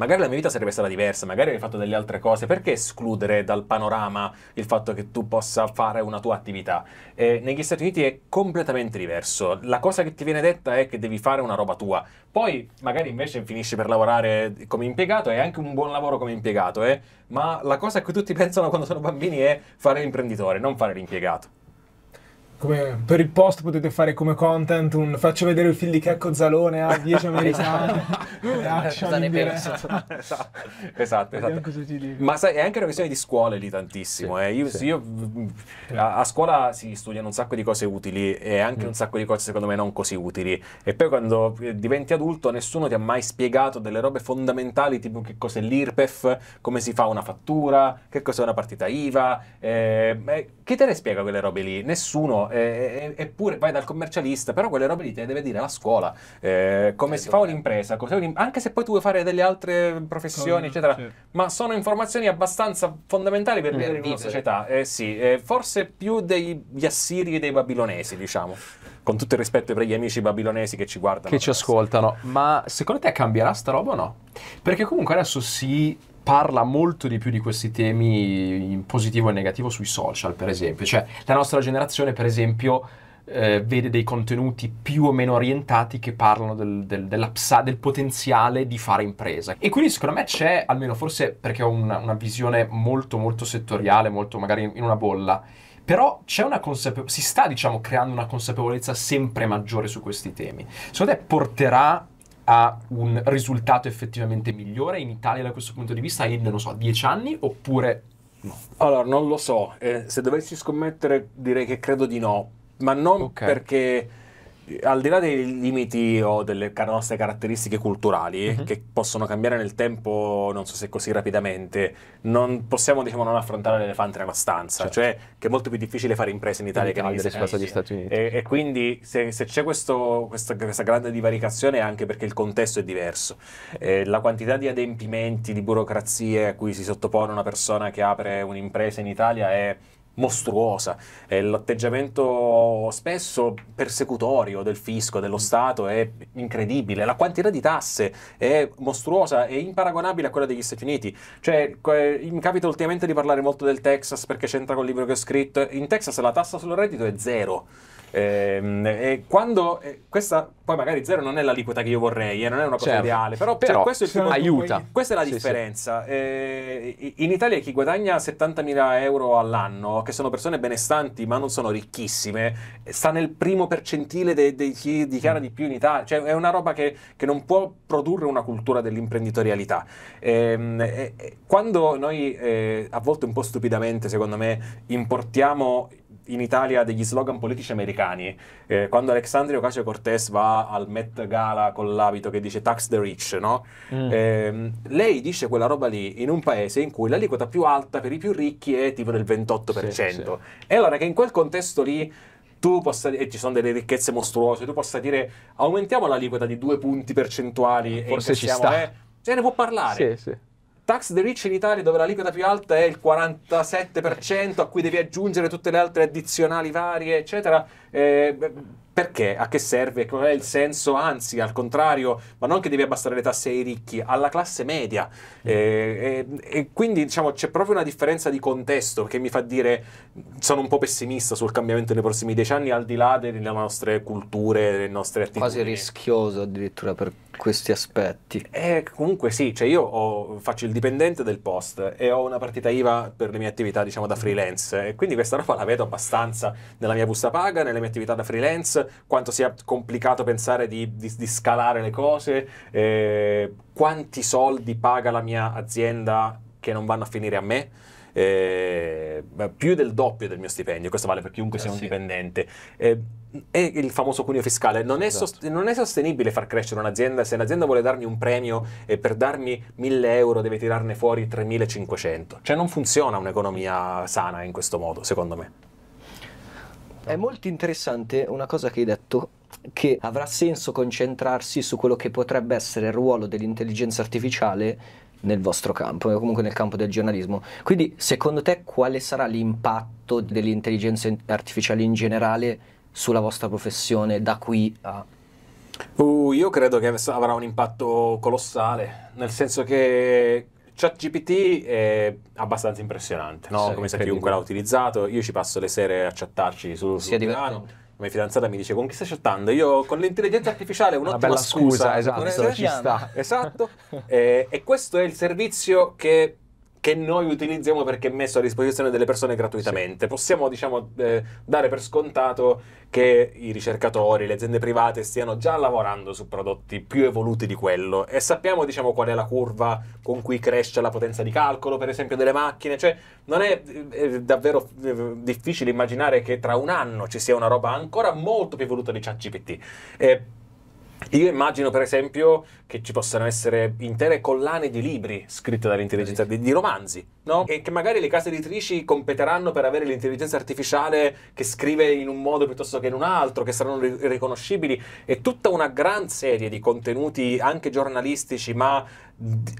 magari la mia vita sarebbe stata diversa, magari avrei fatto delle altre cose, perché escludere dal panorama il fatto che tu possa fare una tua attività? Eh, negli Stati Uniti è completamente diverso, la cosa che ti viene detta è che devi fare una roba tua, poi magari invece finisci per lavorare come impiegato, è anche un buon lavoro come impiegato, eh? ma la cosa a cui tutti pensano quando sono bambini è fare l'imprenditore, non fare l'impiegato come per il post potete fare come content un faccio vedere il film di Checco Zalone a 10 americani cosa ne penso esatto, esatto, esatto. ma sai è anche una questione di scuole lì tantissimo sì, eh. io, sì. io a, a, scuola si studiano un sacco di cose utili e anche mm. un sacco di cose secondo me non così utili e poi quando eh, diventi adulto nessuno ti ha mai spiegato delle robe fondamentali tipo che cos'è l'IRPEF come si fa una fattura che cos'è una partita IVA eh, chi te le spiega quelle robe lì? nessuno eppure vai dal commercialista, però quelle robe lì te le deve dire la scuola, eh, come sì, eh, si fa un'impresa, anche se poi tu vuoi fare delle altre professioni, sì, eccetera, sì. ma sono informazioni abbastanza fondamentali per, per eh, una società, eh, sì, eh, forse più degli assiri e dei babilonesi, diciamo con tutto il rispetto per gli amici babilonesi che ci guardano. Che ci ascoltano, ma secondo te cambierà sta roba o no? Perché comunque adesso si parla molto di più di questi temi in positivo e negativo sui social, per esempio. Cioè, la nostra generazione, per esempio, eh, vede dei contenuti più o meno orientati che parlano del, del, psa, del, potenziale di fare impresa. E quindi secondo me c'è, almeno forse perché ho una, una visione molto molto settoriale, molto magari in, una bolla, però consapevo- si sta diciamo creando una consapevolezza sempre maggiore su questi temi. Secondo te porterà a un risultato effettivamente migliore in Italia da questo punto di vista in, non so, 10 anni oppure no? Allora, non lo so, eh, se dovessi scommettere direi che credo di no, ma non okay. perché al di là dei limiti o delle nostre caratteristiche culturali uh-huh. che possono cambiare nel tempo, non so se così rapidamente, non possiamo diciamo, non affrontare l'elefante nella stanza, certo. cioè che è molto più difficile fare imprese in Italia che negli Stati Uniti. E, e quindi se, se c'è questo, questa, questa, grande divaricazione è anche perché il contesto è diverso. Eh, la quantità di adempimenti, di burocrazie a cui si sottopone una persona che apre un'impresa in Italia è mostruosa. E l'atteggiamento spesso persecutorio del fisco, dello mm. Stato è incredibile. La quantità di tasse è mostruosa e imparagonabile a quella degli Stati Uniti. Cioè, mi capita ultimamente di parlare molto del Texas perché c'entra col libro che ho scritto. In Texas la tassa sul reddito è zero. E, ehm, e quando e questa poi magari zero non è l'aliquota che io vorrei, eh, non è una cosa certo. ideale, però, però cioè, questo è il primo, aiuta. Questa è la sì, differenza. Sì. Eh, e, in Italia chi guadagna 70.000 euro all'anno, che sono persone benestanti ma non sono ricchissime, sta nel primo percentile di de- chi dichiara di più in Italia, cioè è una roba che, che non può produrre una cultura dell'imprenditorialità. Ehm, quando noi eh, a volte un po' stupidamente, secondo me, importiamo in Italia degli slogan politici americani. Eh, quando Alexandria Ocasio-Cortez va al Met Gala con l'abito che dice tax the rich, no? Mm. Eh, lei dice quella roba lì in un paese in cui l'aliquota più alta per i più ricchi è tipo del 28%. Sì, E allora che in quel contesto lì tu possa, e ci sono delle ricchezze mostruose, tu possa dire aumentiamo l'aliquota di due punti percentuali Forse e ci sta. Eh, se ne può parlare. Sì, sì. Tax the Rich in Italia, dove la liquida più alta è il 47%, a cui devi aggiungere tutte le altre addizionali varie, eccetera. Eh, perché? A che serve? Qual è il senso? Anzi, al contrario, ma non che devi abbassare le tasse ai ricchi, alla classe media. Mm. E, eh, e, e quindi diciamo, c'è proprio una differenza di contesto che mi fa dire sono un po' pessimista sul cambiamento nei prossimi dieci anni, al di là delle nostre culture, delle nostre attività. Quasi rischioso addirittura per questi aspetti? Eh, comunque sì, cioè io ho, faccio il dipendente del post e ho una partita IVA per le mie attività diciamo da freelance e quindi questa roba la vedo abbastanza nella mia busta paga, nelle mie attività da freelance, quanto sia complicato pensare di, di, di scalare le cose, eh, quanti soldi paga la mia azienda che non vanno a finire a me. Eh, più del doppio del mio stipendio, questo vale per chiunque eh, sia un sì. dipendente. Eh, è il famoso cuneo fiscale. Non è, esatto. sost- non è, sostenibile far crescere un'azienda. Se un'azienda vuole darmi un premio e per darmi 1000 euro deve tirarne fuori 3500. Cioè non funziona un'economia sana in questo modo, secondo me. È molto interessante una cosa che hai detto che avrà senso concentrarsi su quello che potrebbe essere il ruolo dell'intelligenza artificiale nel vostro campo, o comunque nel campo del giornalismo. Quindi, secondo te, quale sarà l'impatto dell'intelligenza artificiale in generale sulla vostra professione da qui a... Uh, io credo che avrà un impatto colossale, nel senso che ChatGPT è abbastanza impressionante, no? sì, come sa chiunque l'ha utilizzato, io ci passo le sere a chattarci su, su Milano, la mia fidanzata mi dice con chi stai chattando? Io con l'intelligenza artificiale un'ottima Una bella scusa, scusa esatto, ci sta. esatto. eh, e questo è il servizio che che noi utilizziamo perché è messo a disposizione delle persone gratuitamente. Sì. Possiamo diciamo, eh, dare per scontato che i ricercatori, le aziende private stiano già lavorando su prodotti più evoluti di quello e sappiamo diciamo, qual è la curva con cui cresce la potenza di calcolo, per esempio, delle macchine. Cioè, non è, è eh, eh, davvero eh, difficile immaginare che tra un anno ci sia una roba ancora molto più evoluta di ChatGPT. Eh, io immagino, per esempio, che ci possano essere intere collane di libri scritte dall'intelligenza artificiale, di romanzi, no? E che magari le case editrici competeranno per avere l'intelligenza artificiale che scrive in un modo piuttosto che in un altro, che saranno riconoscibili. E tutta una gran serie di contenuti, anche giornalistici, ma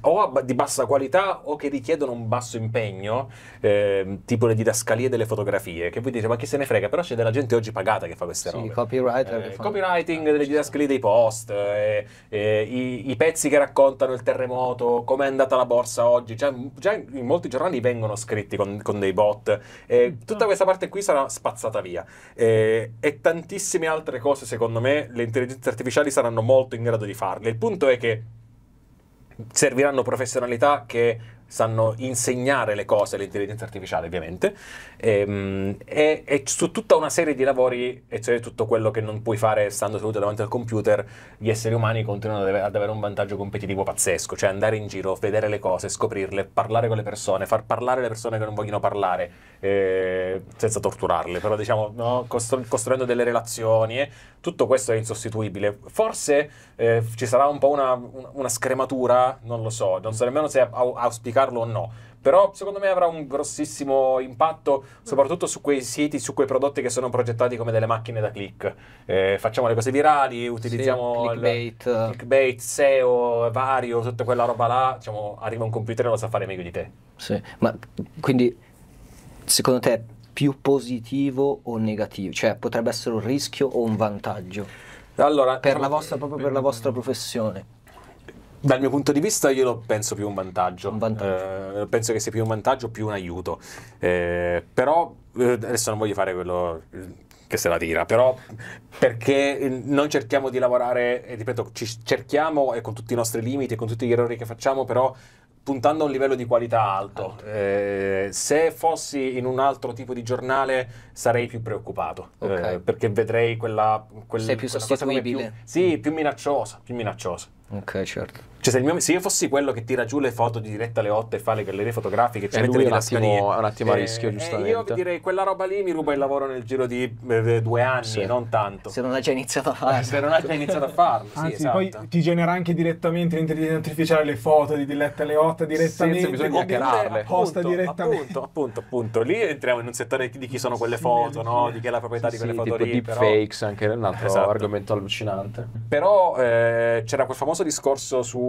o di bassa qualità o che richiedono un basso impegno, eh, tipo le didascalie delle fotografie, che voi dite ma chi se ne frega, però c'è della gente oggi pagata che fa queste sì, robe. Copyright, eh, copywriting delle didascalie dei post, eh, eh, i, i, pezzi che raccontano il terremoto, com'è andata la borsa oggi, cioè, già, già in molti giornali vengono scritti con, con dei bot, eh, mm, tutta mm. questa parte qui sarà spazzata via eh, e tantissime altre cose secondo me le intelligenze artificiali saranno molto in grado di farle. Il punto è che serviranno professionalità che sanno insegnare le cose all'intelligenza artificiale ovviamente, e, ehm, e, e, su tutta una serie di lavori, e cioè tutto quello che non puoi fare stando seduto davanti al computer, gli esseri umani continuano ad avere un vantaggio competitivo pazzesco, cioè andare in giro, vedere le cose, scoprirle, parlare con le persone, far parlare le persone che non vogliono parlare, eh, senza torturarle, però diciamo no, costru- costruendo delle relazioni, eh, tutto questo è insostituibile. Forse eh, ci sarà un po' una, una, scrematura, non lo so, non so nemmeno se auspicare pubblicarlo o no però secondo me avrà un grossissimo impatto soprattutto su quei siti, su quei prodotti che sono progettati come delle macchine da click. Eh, facciamo le cose virali, utilizziamo sì, clickbait. Il, clickbait, SEO, vario, tutta quella roba là, diciamo, arriva un computer e lo sa fare meglio di te. Sì, ma quindi secondo te è più positivo o negativo? Cioè potrebbe essere un rischio o un vantaggio? Allora, per la diciamo vostra, proprio per la vostra professione. Dal mio punto di vista io lo penso più un vantaggio, un vantaggio. Eh, penso che sia più un vantaggio più un aiuto, eh, però eh, adesso non voglio fare quello eh, che se la tira, però perché eh, non cerchiamo di lavorare, e ripeto, ci cerchiamo e con tutti i nostri limiti e con tutti gli errori che facciamo, però puntando a un livello di qualità alto. alto. Eh, se fossi in un altro tipo di giornale sarei più preoccupato, okay. eh, perché vedrei quella... Quel, Sei più sostituibile. Più, sì, più minacciosa, più minacciosa. Ok, certo. Cioè, se, mio, se, io fossi quello che tira giù le foto di diretta alle 8 e fa le gallerie fotografiche, ci cioè mette le tascarie. È un attimo a eh, rischio, eh, giustamente. io direi quella roba lì mi ruba il lavoro nel giro di eh, eh due anni, sì. non tanto. Se non hai già iniziato a farlo. se non hai già iniziato a farlo. Sì, Anzi, esatto. poi ti genera anche direttamente l'intelligenza artificiale le foto di diretta alle 8 direttamente. Senza bisogno di hackerarle. Appunto, direttamente. Appunto, appunto, appunto. Lì entriamo in un settore di chi sono quelle foto, no? di chi è la proprietà di quelle foto tipo lì. deepfakes, però... anche un altro esatto. argomento allucinante. Però c'era quel famoso discorso su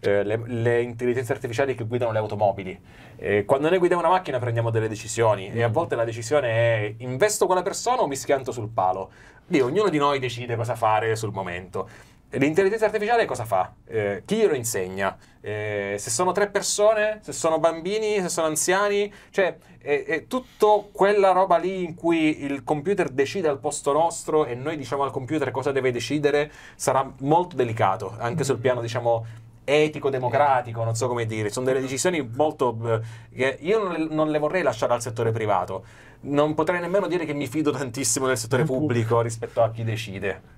eh, le, le, intelligenze artificiali che guidano le automobili. Eh, quando noi guidiamo una macchina prendiamo delle decisioni mm. e a mm. volte la decisione è investo quella persona o mi schianto sul palo. Lì ognuno di noi decide cosa fare sul momento. L'intelligenza artificiale cosa fa? Eh, chi lo insegna? Eh, se sono tre persone, se sono bambini, se sono anziani, cioè è, è tutta quella roba lì in cui il computer decide al posto nostro e noi diciamo al computer cosa deve decidere, sarà molto delicato, anche sul piano diciamo etico-democratico, non so come dire, sono delle decisioni molto... Eh, che io non le, non le, vorrei lasciare al settore privato, non potrei nemmeno dire che mi fido tantissimo del settore pubblico rispetto a chi decide.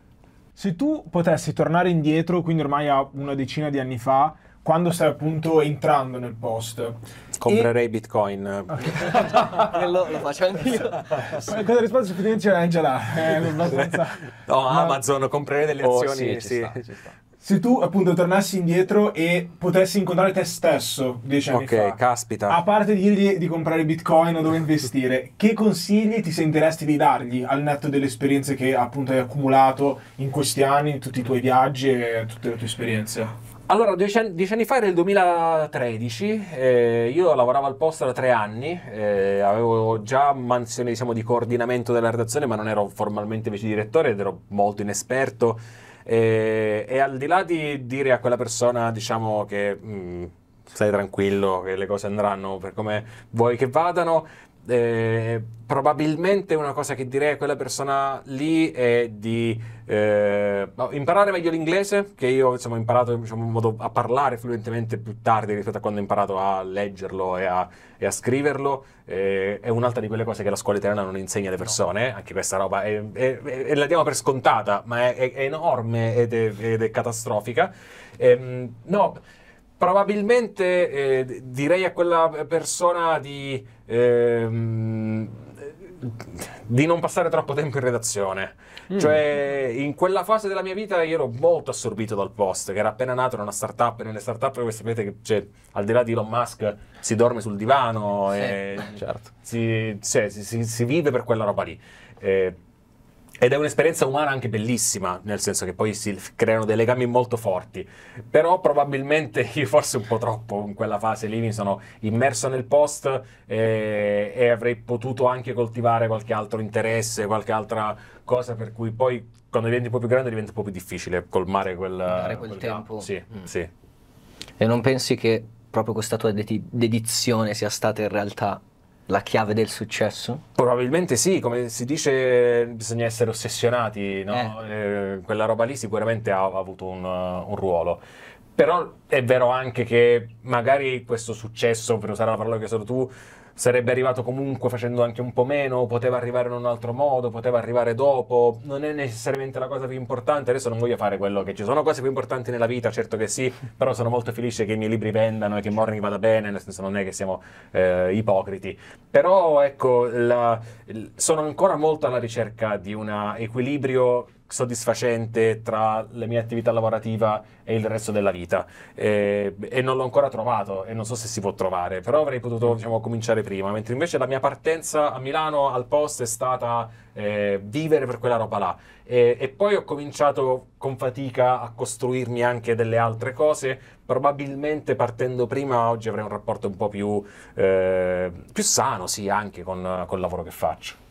Se tu potessi tornare indietro, quindi ormai a una decina di anni fa, quando stai appunto entrando nel post. Comprerei e... bitcoin. Okay. lo, lo, faccio anch'io. Questa risposta su c'era Angela. È eh, abbastanza... No, Ma... Amazon, comprerei delle oh, azioni. Sì, sì. Ci sta, ci sta. Se tu appunto tornassi indietro e potessi incontrare te stesso dieci anni okay, fa, caspita. a parte dirgli di comprare bitcoin o dove investire, che consigli ti sentiresti di dargli al netto delle esperienze che appunto hai accumulato in questi anni, in tutti i tuoi viaggi e tutte le tue esperienze? Allora, dieci anni, dieci anni, fa era il 2013, eh, io lavoravo al posto da tre anni, eh, avevo già mansione diciamo, di coordinamento della redazione, ma non ero formalmente vice direttore ed ero molto inesperto e, eh, e, al di là di dire a quella persona, diciamo che mh, mm, stai tranquillo, che le cose andranno per come vuoi che vadano, eh, probabilmente una cosa che direi a quella persona lì è di eh, imparare meglio l'inglese, che io insomma, ho imparato diciamo, a parlare fluentemente più tardi rispetto a quando ho imparato a leggerlo e a, e a scriverlo, eh, è un'altra di quelle cose che la scuola italiana non insegna alle persone, no. anche questa roba, è, è, è, la diamo per scontata, ma è, enorme ed è, ed catastrofica. Eh, no, probabilmente eh, direi a quella persona di... Ehm, di non passare troppo tempo in redazione. Mm. Cioè, in quella fase della mia vita io ero molto assorbito dal post, che era appena nato, in una startup, e nelle startup voi sapete che cioè, al di là di Elon Musk si dorme sul divano, sì, e certo. si, cioè, si, si, si, vive per quella roba lì. E, eh, ed è un'esperienza umana anche bellissima, nel senso che poi si creano dei legami molto forti. Però probabilmente io forse un po' troppo in quella fase lì mi sono immerso nel post e, eh, e avrei potuto anche coltivare qualche altro interesse, qualche altra cosa per cui poi quando diventi un po' più grande diventa un po' più difficile colmare quel, Dare quel, quel tempo. Sì, mm. sì. E non pensi che proprio questa tua dedizione sia stata in realtà la chiave del successo? Probabilmente sì, come si dice bisogna essere ossessionati, no? eh. Eh, quella roba lì sicuramente ha, ha avuto un, un, ruolo. Però è vero anche che magari questo successo, per usare la parola che hai tu, tu, sarebbe arrivato comunque facendo anche un po' meno, poteva arrivare in un altro modo, poteva arrivare dopo, non è necessariamente la cosa più importante, adesso non voglio fare quello che ci sono cose più importanti nella vita, certo che sì, però sono molto felice che i miei libri vendano e che Morning vada bene, nel senso non è che siamo eh, ipocriti, però ecco, la, sono ancora molto alla ricerca di un equilibrio soddisfacente tra le mie attività lavorativa e il resto della vita e, eh, e, non l'ho ancora trovato e non so se si può trovare però avrei potuto diciamo, cominciare prima mentre invece la mia partenza a Milano al post è stata eh, vivere per quella roba là e, e poi ho cominciato con fatica a costruirmi anche delle altre cose probabilmente partendo prima oggi avrei un rapporto un po' più, eh, più sano sì anche con, con il lavoro che faccio